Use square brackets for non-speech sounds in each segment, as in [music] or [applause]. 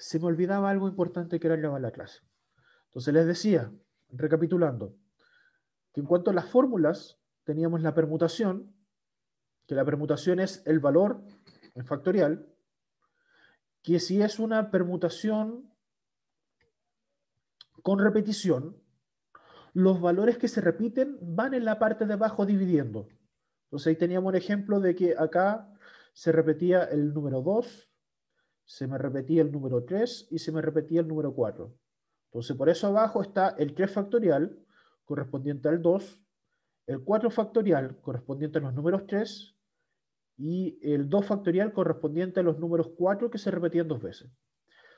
se me olvidaba algo importante que era llevar la clase. Entonces les decía, recapitulando, que en cuanto a las fórmulas, teníamos la permutación, que la permutación es el valor en factorial, que si es una permutación con repetición, los valores que se repiten van en la parte de abajo dividiendo. Entonces ahí teníamos un ejemplo de que acá se repetía el número 2, se me repetía el número 3 y se me repetía el número 4. Entonces, por eso abajo está el 3 factorial correspondiente al 2, el 4 factorial correspondiente a los números 3 y el 2 factorial correspondiente a los números 4 que se repetían dos veces.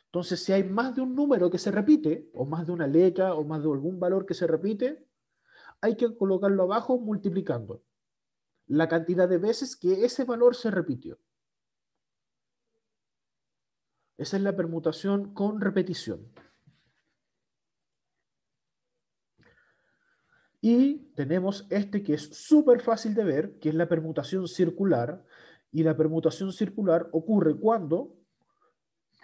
Entonces, si hay más de un número que se repite, o más de una letra, o más de algún valor que se repite, hay que colocarlo abajo multiplicando la cantidad de veces que ese valor se repitió. Esa es la permutación con repetición. Y tenemos este que es súper fácil de ver, que es la permutación circular. Y la permutación circular ocurre cuando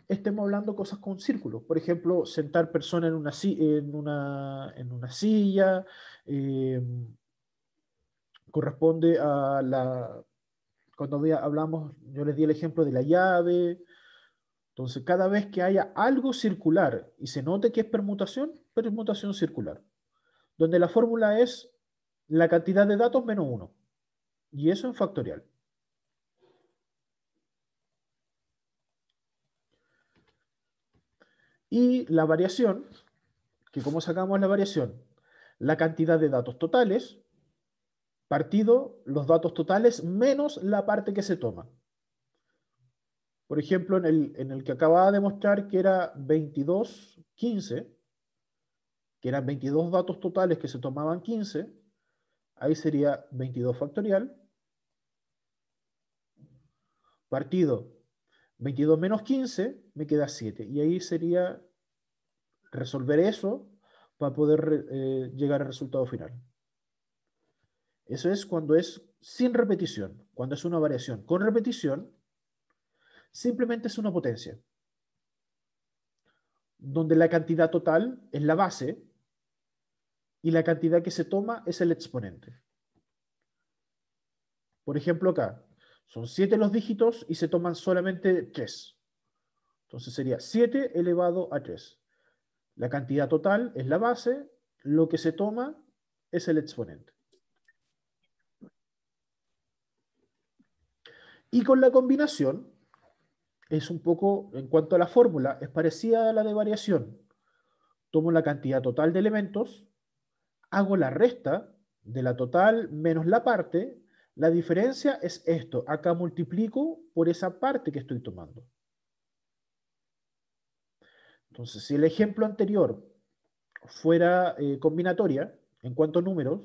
estemos hablando cosas con círculos. Por ejemplo, sentar personas en una, en una, silla eh, corresponde a la... Cuando hablamos, yo les di el ejemplo de la llave, entonces, cada vez que haya algo circular y se note que es permutación, permutación circular, donde la fórmula es la cantidad de datos menos uno. Y eso en factorial. Y la variación, que como sacamos la variación, la cantidad de datos totales, partido los datos totales menos la parte que se toma por ejemplo, en el, que acababa de mostrar que era 22, 15, que eran 22 datos totales que se tomaban 15, ahí sería 22 factorial, partido 22 menos 15, me queda 7. Y ahí sería resolver eso para poder eh, llegar al resultado final. Eso es cuando es sin repetición, cuando es una variación. Con repetición, simplemente es una potencia, donde la cantidad total es la base y la cantidad que se toma es el exponente. Por ejemplo, acá son siete los dígitos y se toman solamente 3. Entonces sería 7 elevado a 3. La cantidad total es la base, lo que se toma es el exponente. Y con la combinación, es un poco, en cuanto a la fórmula, es parecida a la de variación. Tomo la cantidad total de elementos, hago la resta de la total menos la parte, la diferencia es esto, acá multiplico por esa parte que estoy tomando. Entonces, si el ejemplo anterior fuera eh, combinatoria, en cuanto a números,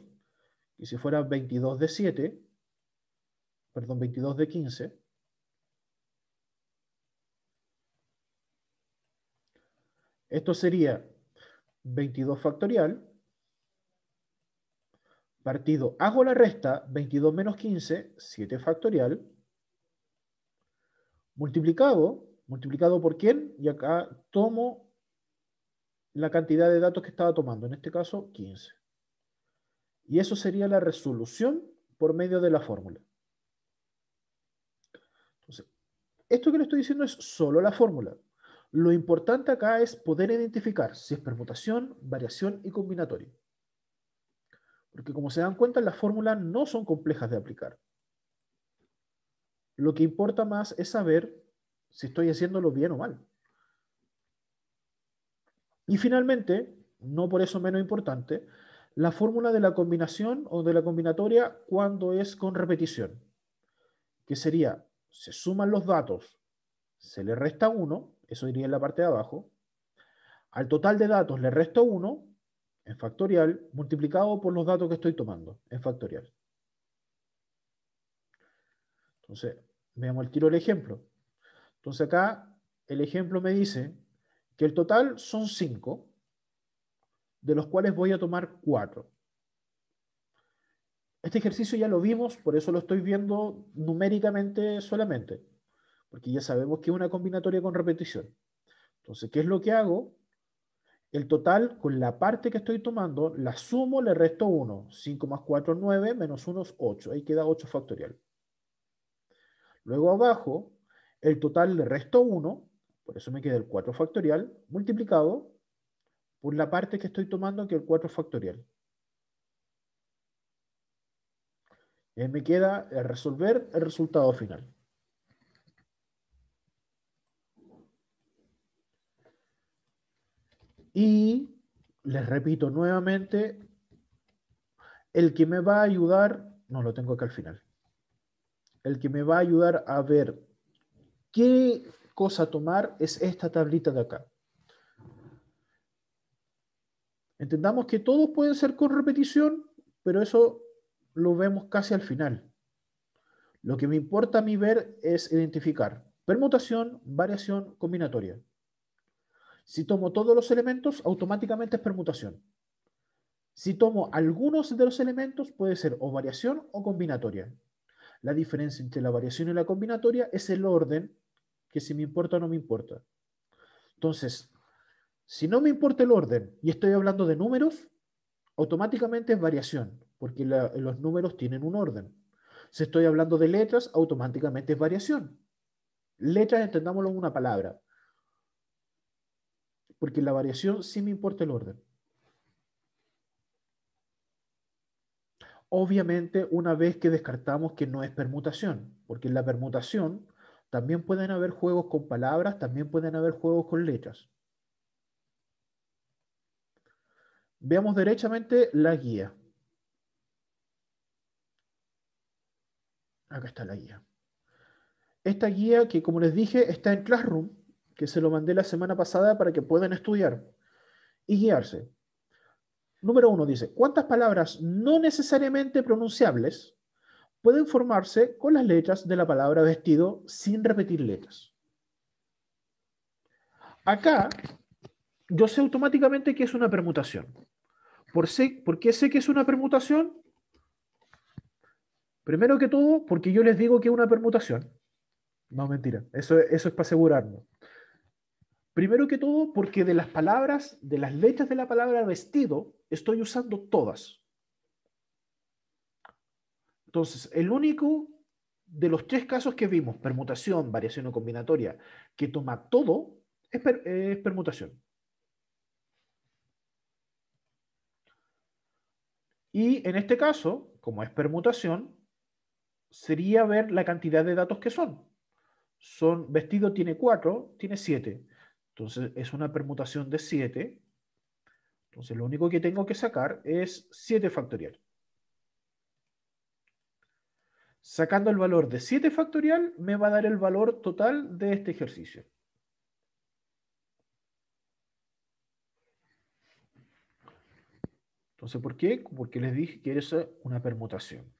y si fuera 22 de 7, perdón, 22 de 15, Esto sería 22 factorial, partido, hago la resta, 22 menos 15, 7 factorial, multiplicado, multiplicado por quién, y acá tomo la cantidad de datos que estaba tomando, en este caso 15. Y eso sería la resolución por medio de la fórmula. Entonces, esto que le estoy diciendo es solo la fórmula. Lo importante acá es poder identificar si es permutación, variación y combinatorio. Porque como se dan cuenta, las fórmulas no son complejas de aplicar. Lo que importa más es saber si estoy haciéndolo bien o mal. Y finalmente, no por eso menos importante, la fórmula de la combinación o de la combinatoria cuando es con repetición, que sería, se suman los datos, se le resta uno, eso iría en la parte de abajo. Al total de datos le resto 1 en factorial multiplicado por los datos que estoy tomando en factorial. Entonces, veamos el tiro del ejemplo. Entonces acá el ejemplo me dice que el total son 5, de los cuales voy a tomar 4. Este ejercicio ya lo vimos, por eso lo estoy viendo numéricamente solamente porque ya sabemos que es una combinatoria con repetición. Entonces, ¿qué es lo que hago? El total con la parte que estoy tomando, la sumo, le resto 1. 5 más 4, 9, menos 1 es 8. Ahí queda 8 factorial. Luego abajo, el total le resto 1, por eso me queda el 4 factorial, multiplicado por la parte que estoy tomando, que es el 4 factorial. ahí eh, me queda eh, resolver el resultado final. Y les repito nuevamente, el que me va a ayudar, no lo tengo acá al final, el que me va a ayudar a ver qué cosa tomar es esta tablita de acá. Entendamos que todos pueden ser con repetición, pero eso lo vemos casi al final. Lo que me importa a mí ver es identificar permutación, variación, combinatoria. Si tomo todos los elementos, automáticamente es permutación. Si tomo algunos de los elementos, puede ser o variación o combinatoria. La diferencia entre la variación y la combinatoria es el orden, que si me importa o no me importa. Entonces, si no me importa el orden y estoy hablando de números, automáticamente es variación, porque los números tienen un orden. Si estoy hablando de letras, automáticamente es variación. Letras, entendámoslo en una palabra porque la variación sí me importa el orden. Obviamente, una vez que descartamos que no es permutación, porque en la permutación también pueden haber juegos con palabras, también pueden haber juegos con letras. Veamos derechamente la guía. Acá está la guía. Esta guía que, como les dije, está en Classroom que se lo mandé la semana pasada para que puedan estudiar y guiarse. Número uno dice, ¿cuántas palabras no necesariamente pronunciables pueden formarse con las letras de la palabra vestido sin repetir letras? Acá, yo sé automáticamente que es una permutación. ¿Por, qué sé que es una permutación? Primero que todo, porque yo les digo que es una permutación. No, mentira. Eso, eso es para asegurarnos. Primero que todo, porque de las palabras, de las letras de la palabra vestido, estoy usando todas. Entonces, el único de los tres casos que vimos, permutación, variación o combinatoria, que toma todo, es, permutación. Y en este caso, como es permutación, sería ver la cantidad de datos que son. Son vestido tiene cuatro, tiene siete. Entonces es una permutación de 7. Entonces lo único que tengo que sacar es 7 factorial. Sacando el valor de 7 factorial me va a dar el valor total de este ejercicio. Entonces, ¿por qué? Porque les dije que es una permutación.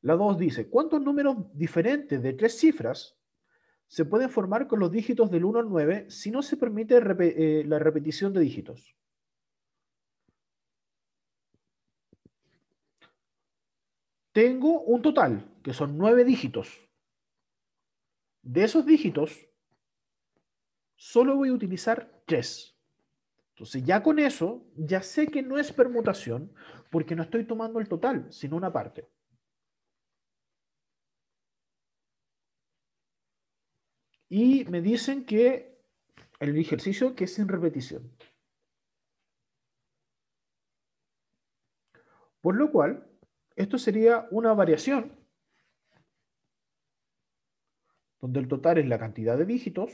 La 2 dice, ¿cuántos números diferentes de tres cifras se pueden formar con los dígitos del 1 al 9 si no se permite eh, la repetición de dígitos. Tengo un total, que son 9 dígitos. De esos dígitos, solo voy a utilizar 3. Entonces ya con eso, ya sé que no es permutación, porque no estoy tomando el total, sino una parte. Y me dicen que el ejercicio que es sin repetición. Por lo cual, esto sería una variación donde el total es la cantidad de dígitos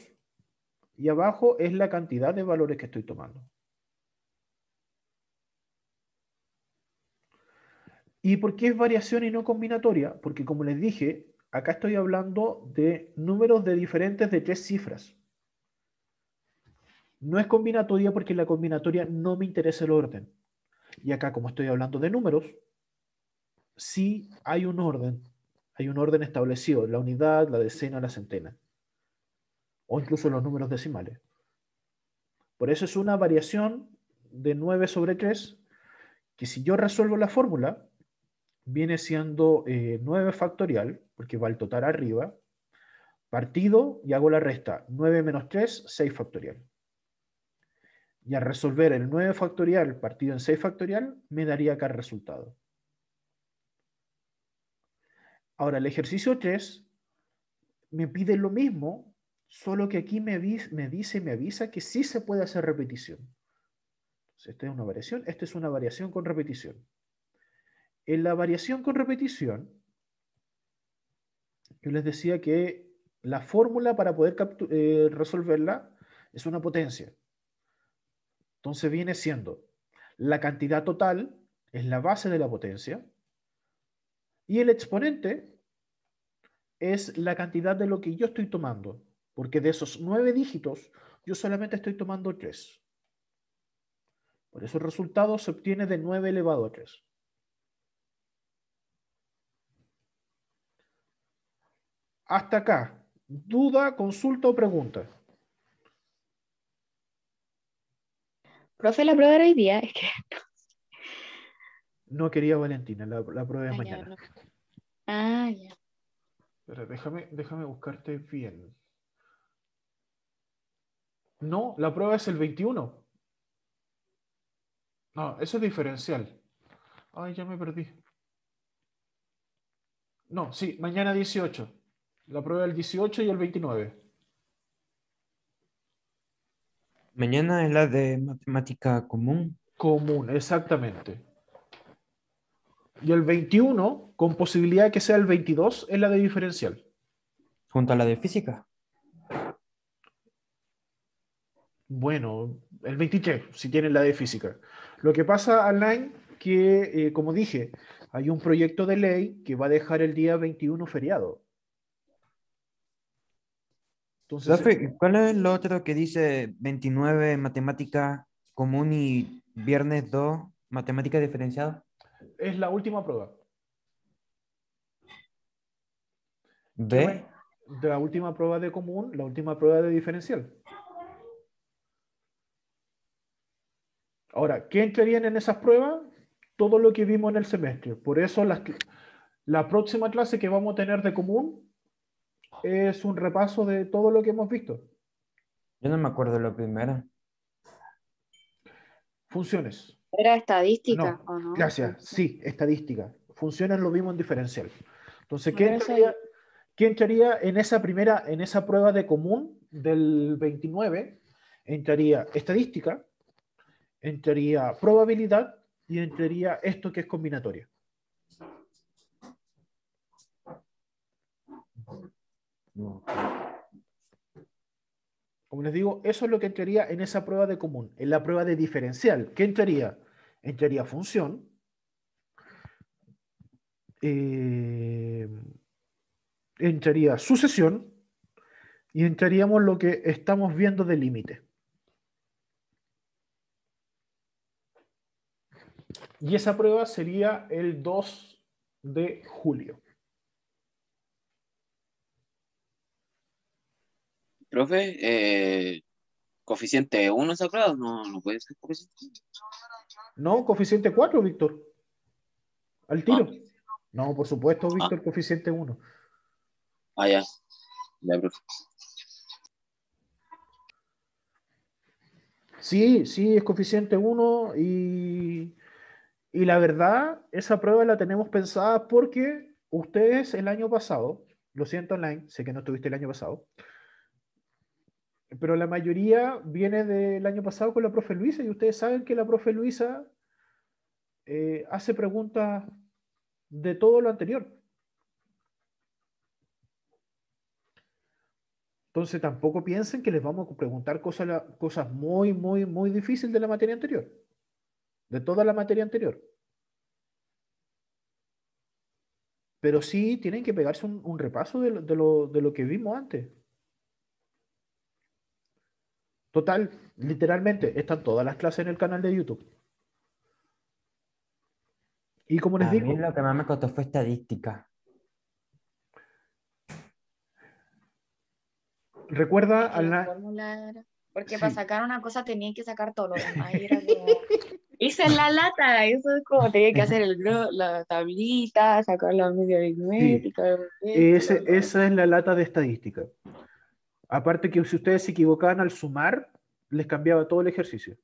y abajo es la cantidad de valores que estoy tomando. ¿Y por qué es variación y no combinatoria? Porque como les dije, acá estoy hablando de números de diferentes de tres cifras. No es combinatoria porque en la combinatoria no me interesa el orden. Y acá, como estoy hablando de números, sí hay un orden. Hay un orden establecido, la unidad, la decena, la centena. O incluso los números decimales. Por eso es una variación de 9 sobre 3, que si yo resuelvo la fórmula, viene siendo 9 eh, factorial porque va al total arriba, partido y hago la resta. 9 menos 3, 6 factorial. Y al resolver el 9 factorial partido en 6 factorial, me daría acá el resultado. Ahora, el ejercicio 3 me pide lo mismo, solo que aquí me, me dice, me avisa que sí se puede hacer repetición. esta es una variación, esta es una variación con repetición. En la variación con repetición, yo les decía que la fórmula para poder eh, resolverla es una potencia. Entonces viene siendo la cantidad total es la base de la potencia y el exponente es la cantidad de lo que yo estoy tomando, porque de esos nueve dígitos yo solamente estoy tomando tres. Por eso el resultado se obtiene de 9 elevado a 3. Hasta acá. ¿Duda, consulta o pregunta? Profe, la prueba era hoy día. Es No quería Valentina, la, prueba de mañana. Ah, ya. Ah, Pero déjame, déjame buscarte bien. No, la prueba es el 21. No, eso es diferencial. Ay, ya me perdí. No, sí, mañana 18. La prueba del 18 y el 29. Mañana es la de matemática común. Común, exactamente. Y el 21, con posibilidad de que sea el 22, es la de diferencial. Junto a la de física. Bueno, el 23, si tienen la de física. Lo que pasa, Alain, que, eh, como dije, hay un proyecto de ley que va a dejar el día 21 feriado. Eh, ¿cuál es lo otro que dice 29 matemática común y viernes 2 matemática diferenciada? Es la última prueba. ¿De? De la última prueba de común, la última prueba de diferencial. Ahora, ¿qué entrarían en esas pruebas? Todo lo que vimos en el semestre. Por eso las, la próxima clase que vamos a tener de común es un repaso de todo lo que hemos visto. Yo no me acuerdo de la primera. Funciones. ¿Era estadística o no? Gracias, sí, estadística. Funciones lo vimos en diferencial. Entonces, ¿quién entraría, ¿qué entraría, en esa primera, en esa prueba de común del 29? Entraría estadística, entraría probabilidad y entraría esto que es combinatoria. Como les digo, eso es lo que entraría en esa prueba de común, en la prueba de diferencial. ¿Qué entraría? Entraría función. Eh, entraría sucesión. Y entraríamos lo que estamos viendo de límite. Y esa prueba sería el 2 de julio. Profe, eh, coeficiente 1 sacado, no, no puede ser coeficiente. No, coeficiente 4, Víctor. Al tiro. Ah. No, por supuesto, ah. Víctor, coeficiente 1. Ah, ya. Ya, Sí, sí, es coeficiente 1 y, y la verdad, esa prueba la tenemos pensada porque ustedes el año pasado, lo siento online, sé que no estuviste el año pasado, pero la mayoría viene del año pasado con la profe Luisa y ustedes saben que la profe Luisa eh, hace preguntas de todo lo anterior. Entonces tampoco piensen que les vamos a preguntar cosas, cosas muy, muy, muy difíciles de la materia anterior, de toda la materia anterior. Pero sí tienen que pegarse un, repaso de lo que vimos antes. Total, literalmente están todas las clases en el canal de YouTube. Y como les a Mí lo que más me costó fue estadística. Recuerda Porque para sacar una cosa tenían que sacar todo lo [laughs] demás. Hice la lata, eso es como tenía que hacer el, la tablita, sacar la media aritmética. esa es la lata de estadística. Aparte que si ustedes se equivocaban al sumar, les cambiaba todo el ejercicio.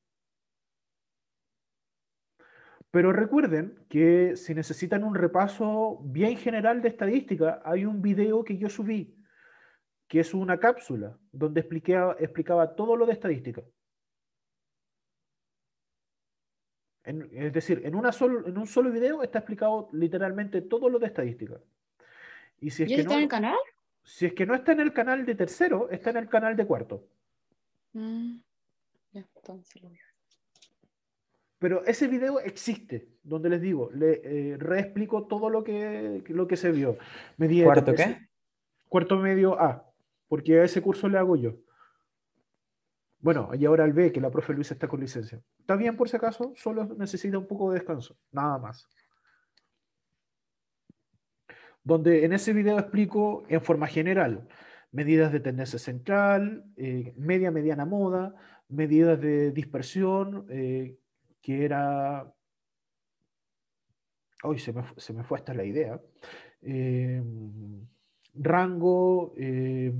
Pero recuerden que si necesitan un repaso bien general de estadística, hay un video que yo subí, que es una cápsula, donde explicaba todo lo de estadística. es decir, en, una en un solo video está explicado literalmente todo lo de estadística. ¿Y, está en el canal? si es que no está en el canal de tercero, está en el canal de cuarto. Mm, Pero ese video existe, donde les digo, le eh, reexplico todo lo que, lo que se vio. ¿Cuarto qué? Cuarto medio A, porque a ese curso le hago yo. Bueno, y ahora el B, que la profe Luisa está con licencia. Está bien por si acaso, solo necesita un poco de descanso, nada más donde en ese video explico en forma general medidas de tendencia central, eh, media mediana moda, medidas de dispersión, eh, que era... Hoy se, me, fue hasta la idea. Eh, rango... se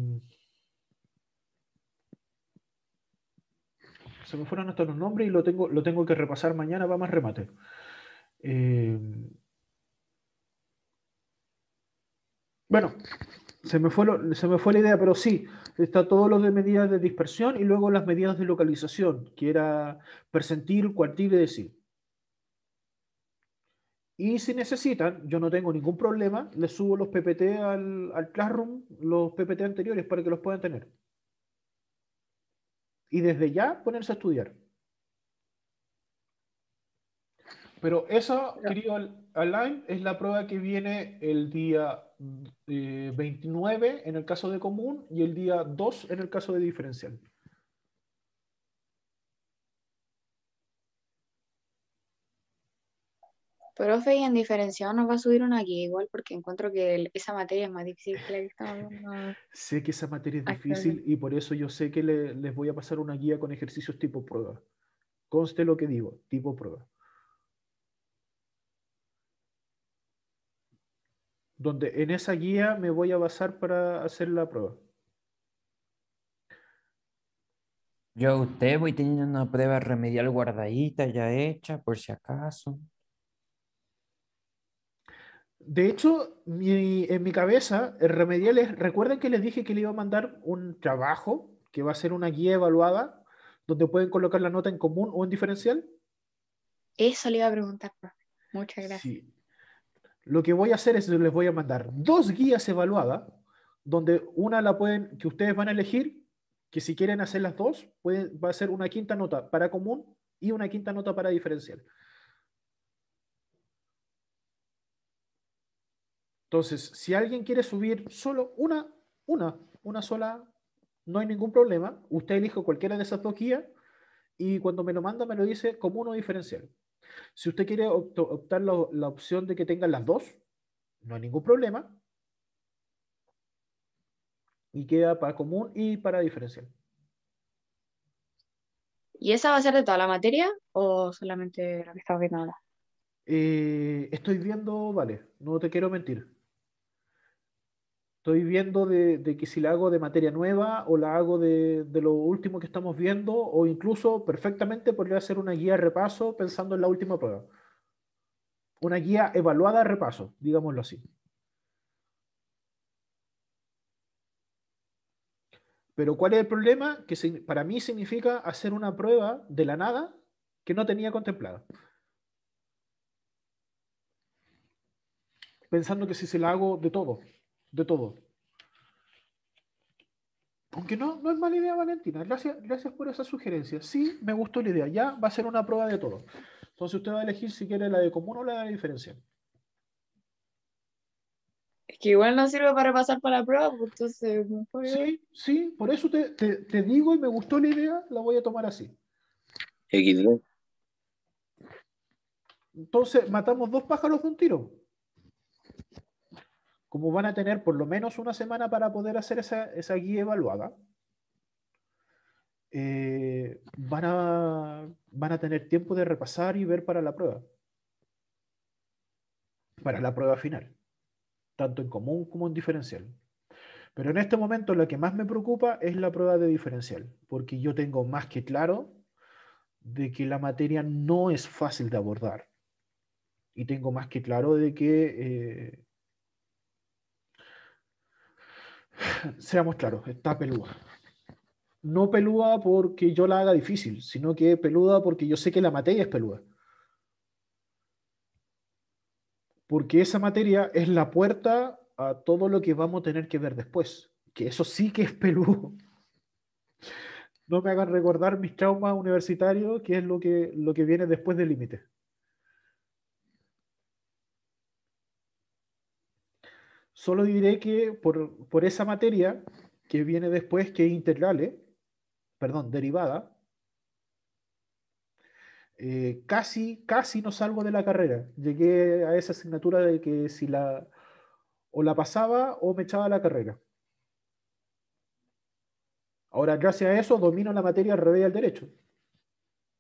me fueron hasta los nombres y lo tengo, lo tengo que repasar mañana vamos a remate. Bueno, se me, fue se me fue la idea, pero sí, está todo lo de medidas de dispersión y luego las medidas de localización, que era presentir, cuartir y decir. Y si necesitan, yo no tengo ningún problema, les subo los PPT al, al Classroom, los PPT anteriores, para que los puedan tener. Y desde ya ponerse a estudiar. Pero esa querido Align es la prueba que viene el día 29 eh, en el caso de común y el día 2 en el caso de diferencial. Profe, y en diferencial nos va a subir una guía igual porque encuentro que esa materia es más difícil que la [laughs] sé que esa materia es difícil y por eso yo sé que les voy a pasar una guía con ejercicios tipo prueba. Conste lo que digo, tipo prueba. donde en esa guía me voy a basar para hacer la prueba. Yo usted voy teniendo una prueba remedial guardadita, ya hecha, por si acaso. De hecho, en mi cabeza, el remedial es, recuerden que les dije que le iba a mandar un trabajo, que va a ser una guía evaluada, donde pueden colocar la nota en común o en diferencial. Eso le iba a preguntar, profe. Muchas gracias lo que voy a hacer es les voy a mandar dos guías evaluadas, donde una la pueden, que ustedes van a elegir, que si quieren hacer las dos, va a ser una quinta nota para común y una quinta nota para diferencial. Entonces, si alguien quiere subir solo una, una, una sola, no hay ningún problema. Usted elige cualquiera de esas dos guías y cuando me lo manda me lo dice común o diferencial. Si usted quiere optar la, opción de que tengan las dos, no hay ningún problema. Y queda para común y para diferencial. ¿Y esa va a ser de toda la materia o solamente la que estamos viendo ahora? Eh, estoy viendo, vale, no te quiero mentir. Estoy viendo de, que si la hago de materia nueva o la hago de, lo último que estamos viendo o incluso perfectamente podría hacer una guía de repaso pensando en la última prueba. Una guía evaluada de repaso, digámoslo así. Pero ¿cuál es el problema? Que para mí significa hacer una prueba de la nada que no tenía contemplada. Pensando que si se la hago de todo, de todo. Aunque no, no es mala idea, Valentina. Gracias, gracias por esa sugerencia. Sí, me gustó la idea. Ya va a ser una prueba de todo. Entonces usted va a elegir si quiere la de común o la de diferencia. Es que igual no sirve para pasar para la prueba, pues, entonces... Sí, sí, por eso te, te, digo y me gustó la idea, la voy a tomar así. Entonces, matamos dos pájaros de un tiro como van a tener por lo menos una semana para poder hacer esa, guía evaluada, eh, van, a, van a tener tiempo de repasar y ver para la prueba, para la prueba final, tanto en común como en diferencial. Pero en este momento lo que más me preocupa es la prueba de diferencial, porque yo tengo más que claro de que la materia no es fácil de abordar. Y tengo más que claro de que eh, Seamos claros, está peluda. No peluda porque yo la haga difícil, sino que peluda porque yo sé que la materia es peluda. Porque esa materia es la puerta a todo lo que vamos a tener que ver después, que eso sí que es peludo. No me hagan recordar mis traumas universitarios, que es lo que, lo que viene después del límite. Solo diré que por, esa materia que viene después, que es integrales, perdón, derivada, eh, casi, casi no salgo de la carrera. Llegué a esa asignatura de que si la o la pasaba o me echaba la carrera. Ahora, gracias a eso, domino la materia al revés del derecho.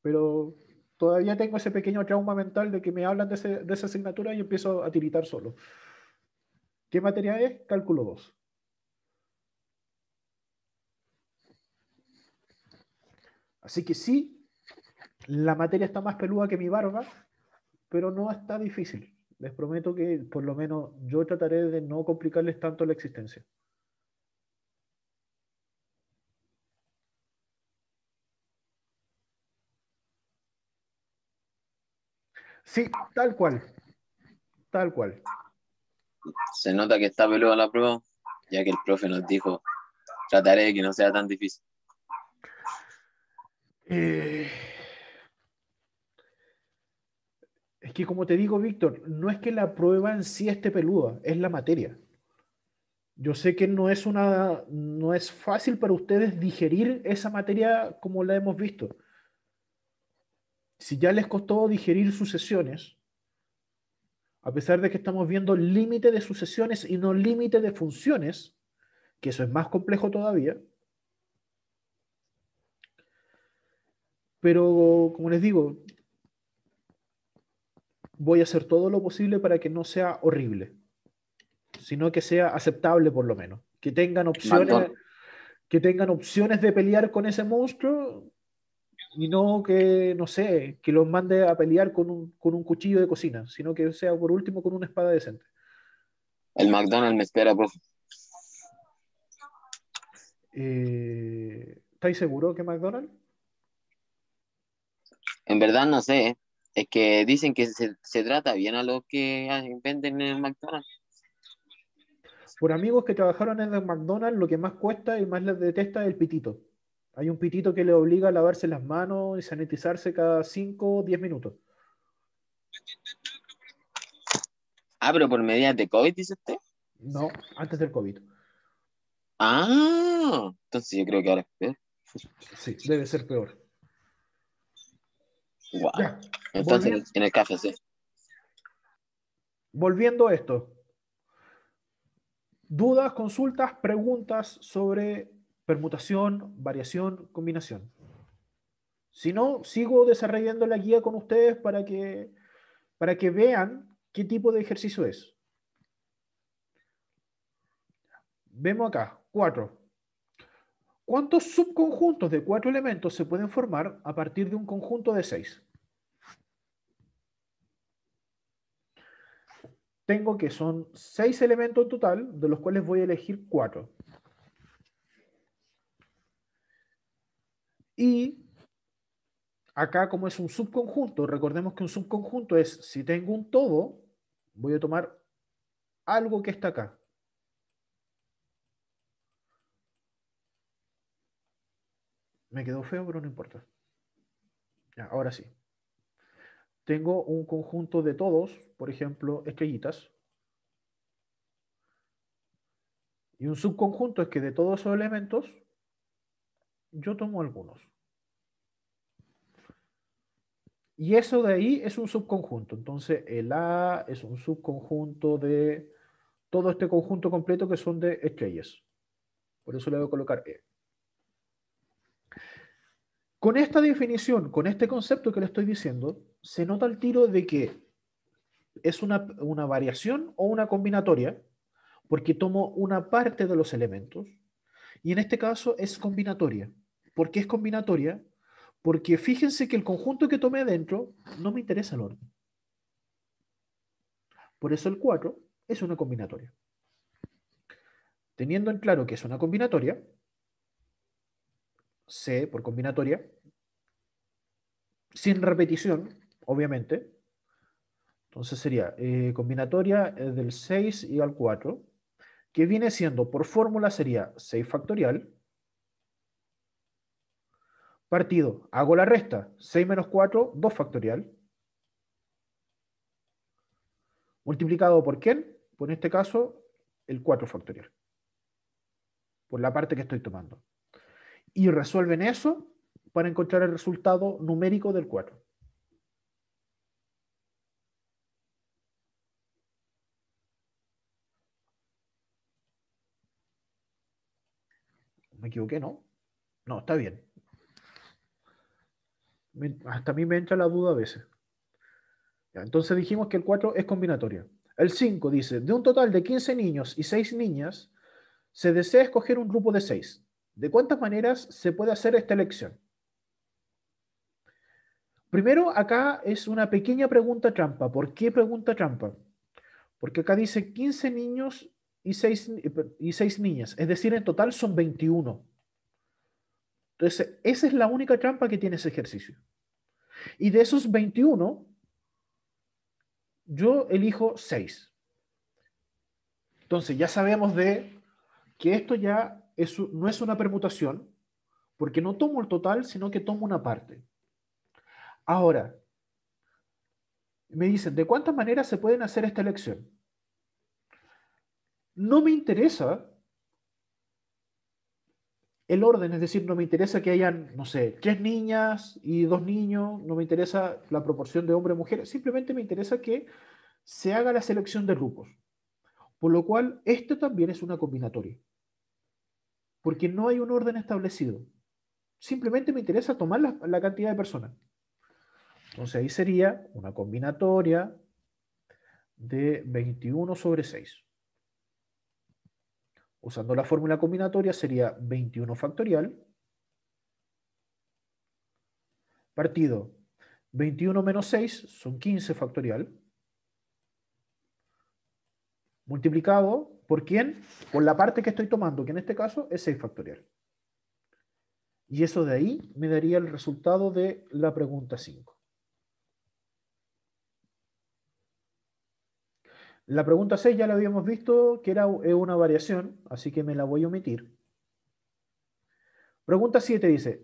Pero todavía tengo ese pequeño trauma mental de que me hablan de, de esa asignatura y empiezo a tiritar solo. ¿Qué materia es? Cálculo 2. Así que sí, la materia está más peluda que mi barba, pero no está difícil. Les prometo que por lo menos yo trataré de no complicarles tanto la existencia. Sí, tal cual. Tal cual se nota que está peluda la prueba, ya que el profe nos dijo, trataré de que no sea tan difícil. Eh, es que como te digo, Víctor, no es que la prueba en sí esté peluda, es la materia. Yo sé que no es, una, no es fácil para ustedes digerir esa materia como la hemos visto. Si ya les costó digerir sus sesiones, a pesar de que estamos viendo límite de sucesiones y no límite de funciones, que eso es más complejo todavía. Pero, como les digo, voy a hacer todo lo posible para que no sea horrible, sino que sea aceptable por lo menos. Que tengan opciones, que tengan opciones de pelear con ese monstruo y no que, no sé, que los mande a pelear con un, con un cuchillo de cocina, sino que sea por último con una espada decente. El McDonald's me espera, profe. Eh, ¿Estáis seguro que McDonald's? En verdad no sé. Es que dicen que se, se trata bien a los que venden en McDonald's. Por amigos que trabajaron en el McDonald's, lo que más cuesta y más les detesta es el pitito. Hay un pitito que le obliga a lavarse las manos y sanitizarse cada 5 o 10 minutos. Ah, pero por medidas de COVID, dice usted. No, antes del COVID. Ah, entonces yo creo que ahora es peor. Sí, debe ser peor. Wow. entonces, en el café, sí. Volviendo a esto. Dudas, consultas, preguntas sobre permutación, variación, combinación. Si no, sigo desarrollando la guía con ustedes para que, para que vean qué tipo de ejercicio es. Vemos acá, cuatro. ¿Cuántos subconjuntos de cuatro elementos se pueden formar a partir de un conjunto de seis? Tengo que son seis elementos en total, de los cuales voy a elegir cuatro. Y acá como es un subconjunto, recordemos que un subconjunto es, si tengo un todo, voy a tomar algo que está acá. Me quedó feo, pero no importa. ahora sí. Tengo un conjunto de todos, por ejemplo, estrellitas. Y un subconjunto es que de todos esos elementos yo tomo algunos. Y eso de ahí es un subconjunto. Entonces, el A es un subconjunto de todo este conjunto completo que son de estrellas. Por eso le voy a colocar E. Con esta definición, con este concepto que le estoy diciendo, se nota el tiro de que es una, una variación o una combinatoria, porque tomo una parte de los elementos, y en este caso es combinatoria. ¿Por qué es combinatoria? Porque fíjense que el conjunto que tomé adentro no me interesa el orden. Por eso el 4 es una combinatoria. Teniendo en claro que es una combinatoria, C por combinatoria, sin repetición, obviamente. Entonces sería eh, combinatoria eh, del 6 y al 4, que viene siendo, por fórmula sería 6 factorial, partido. Hago la resta. 6 menos 4, 2 factorial. Multiplicado por quién? Por en este caso, el 4 factorial. Por la parte que estoy tomando. Y resuelven eso para encontrar el resultado numérico del 4. Me equivoqué, ¿no? No, está bien hasta a mí me entra la duda a veces. entonces dijimos que el 4 es combinatoria. El 5 dice, de un total de 15 niños y 6 niñas, se desea escoger un grupo de 6. ¿De cuántas maneras se puede hacer esta elección? Primero, acá es una pequeña pregunta trampa. ¿Por qué pregunta trampa? Porque acá dice 15 niños y y 6 niñas, es decir, en total son 21. Entonces, esa es la única trampa que tiene ese ejercicio. Y de esos 21, yo elijo 6. Entonces, ya sabemos de que esto ya no es una permutación, porque no tomo el total, sino que tomo una parte. Ahora, me dicen, ¿de cuántas maneras se pueden hacer esta elección? No me interesa el orden, es decir, no me interesa que hayan, no sé, tres niñas y dos niños, no me interesa la proporción de hombre mujeres. simplemente me interesa que se haga la selección de grupos. Por lo cual, esto también es una combinatoria, porque no hay un orden establecido. Simplemente me interesa tomar la, la cantidad de personas. Entonces ahí sería una combinatoria de 21 sobre 6. Usando la fórmula combinatoria sería 21 factorial partido 21 menos 6 son 15 factorial multiplicado por quién? Por la parte que estoy tomando, que en este caso es 6 factorial. Y eso de ahí me daría el resultado de la pregunta 5. La pregunta 6 ya la habíamos visto, que era una variación, así que me la voy a omitir. Pregunta 7 dice,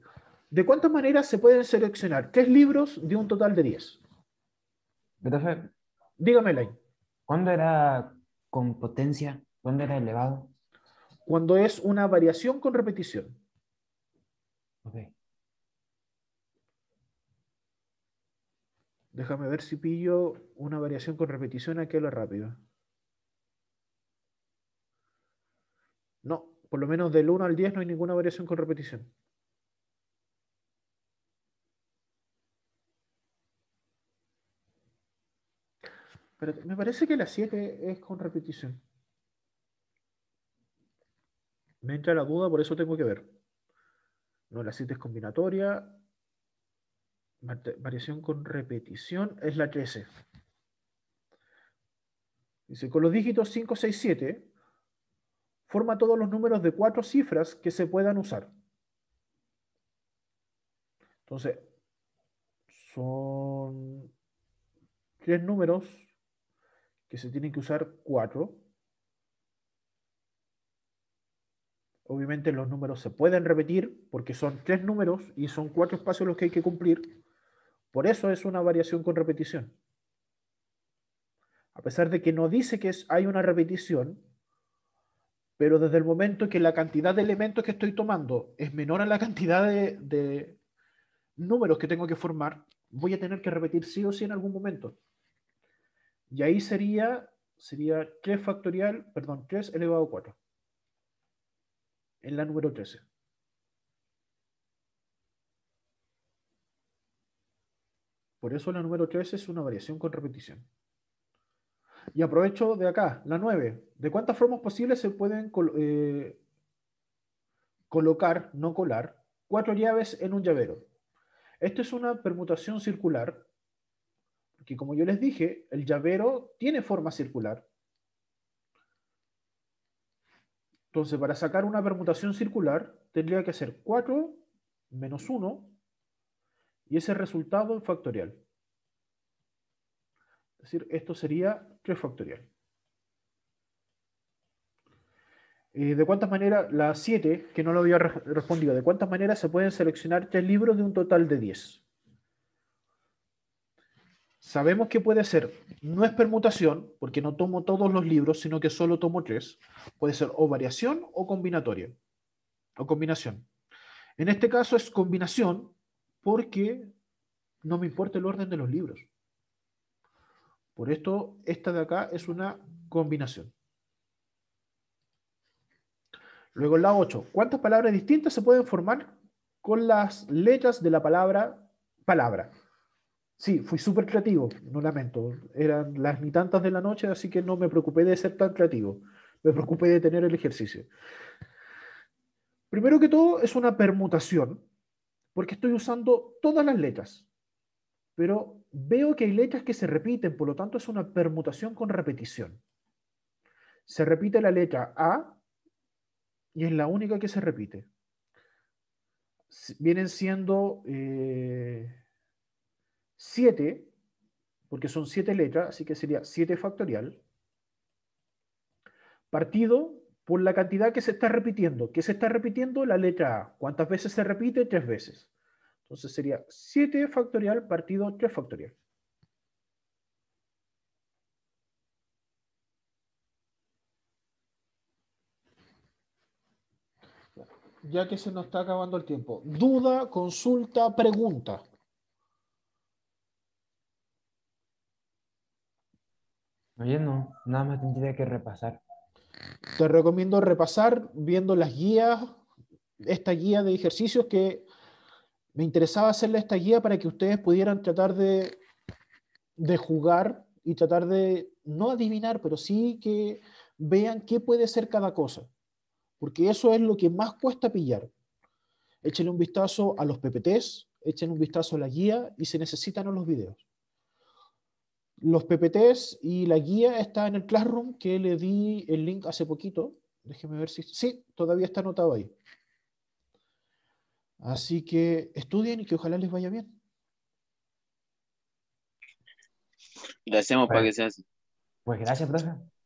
¿de cuántas maneras se pueden seleccionar tres libros de un total de 10? Dígame, la ¿Cuándo era con potencia? ¿Cuándo era elevado? Cuando es una variación con repetición. Ok. Déjame ver si pillo una variación con repetición aquí a lo rápido. No, por lo menos del 1 al 10 no hay ninguna variación con repetición. me parece que la 7 es con repetición. Me entra la duda, por eso tengo que ver. No, la 7 es combinatoria, variación con repetición es la 13. Dice, con los dígitos 5, 6, 7, forma todos los números de cuatro cifras que se puedan usar. Entonces, son tres números que se tienen que usar cuatro. Obviamente los números se pueden repetir porque son tres números y son cuatro espacios los que hay que cumplir. Por eso es una variación con repetición. A pesar de que no dice que hay una repetición, pero desde el momento que la cantidad de elementos que estoy tomando es menor a la cantidad de, números que tengo que formar, voy a tener que repetir sí o sí en algún momento. Y ahí sería, sería 3 factorial, perdón, 3 elevado a 4. En la número 13. Por eso la número 3 es una variación con repetición. Y aprovecho de acá, la 9. ¿De cuántas formas posibles se pueden eh, colocar, no colar, cuatro llaves en un llavero? Esto es una permutación circular, porque como yo les dije, el llavero tiene forma circular. Entonces, para sacar una permutación circular, tendría que hacer 4 menos 1 y ese resultado factorial. Es decir, esto sería 3 factorial. Eh, ¿De cuántas maneras, la 7, que no lo había respondido, ¿de cuántas maneras se pueden seleccionar tres libros de un total de 10? Sabemos que puede ser, no es permutación, porque no tomo todos los libros, sino que solo tomo tres. Puede ser o variación o combinatoria, o combinación. En este caso es combinación, porque no me importa el orden de los libros. Por esto, esta de acá es una combinación. Luego la 8, ¿cuántas palabras distintas se pueden formar con las letras de la palabra palabra? Sí, fui súper creativo, no lamento. Eran las ni tantas de la noche, así que no me preocupé de ser tan creativo. Me preocupé de tener el ejercicio. Primero que todo, es una permutación porque estoy usando todas las letras, pero veo que hay letras que se repiten, por lo tanto es una permutación con repetición. Se repite la letra A y es la única que se repite. Vienen siendo 7, eh, porque son siete letras, así que sería 7 factorial. Partido por la cantidad que se está repitiendo. ¿Qué se está repitiendo? La letra A. ¿Cuántas veces se repite? Tres veces. Entonces sería 7 factorial partido 3 factorial. Ya que se nos está acabando el tiempo. Duda, consulta, pregunta. Oye, no, nada más tendría que repasar. Te recomiendo repasar viendo las guías, esta guía de ejercicios que me interesaba hacerle esta guía para que ustedes pudieran tratar de, jugar y tratar de no adivinar, pero sí que vean qué puede ser cada cosa. Porque eso es lo que más cuesta pillar. Échenle un vistazo a los PPTs, echen un vistazo a la guía y se necesitan los videos los PPTs y la guía está en el Classroom que le di el link hace poquito. Déjeme ver si... Sí, todavía está anotado ahí. Así que estudien y que ojalá les vaya bien. Gracias, hacemos que Pues gracias, profe.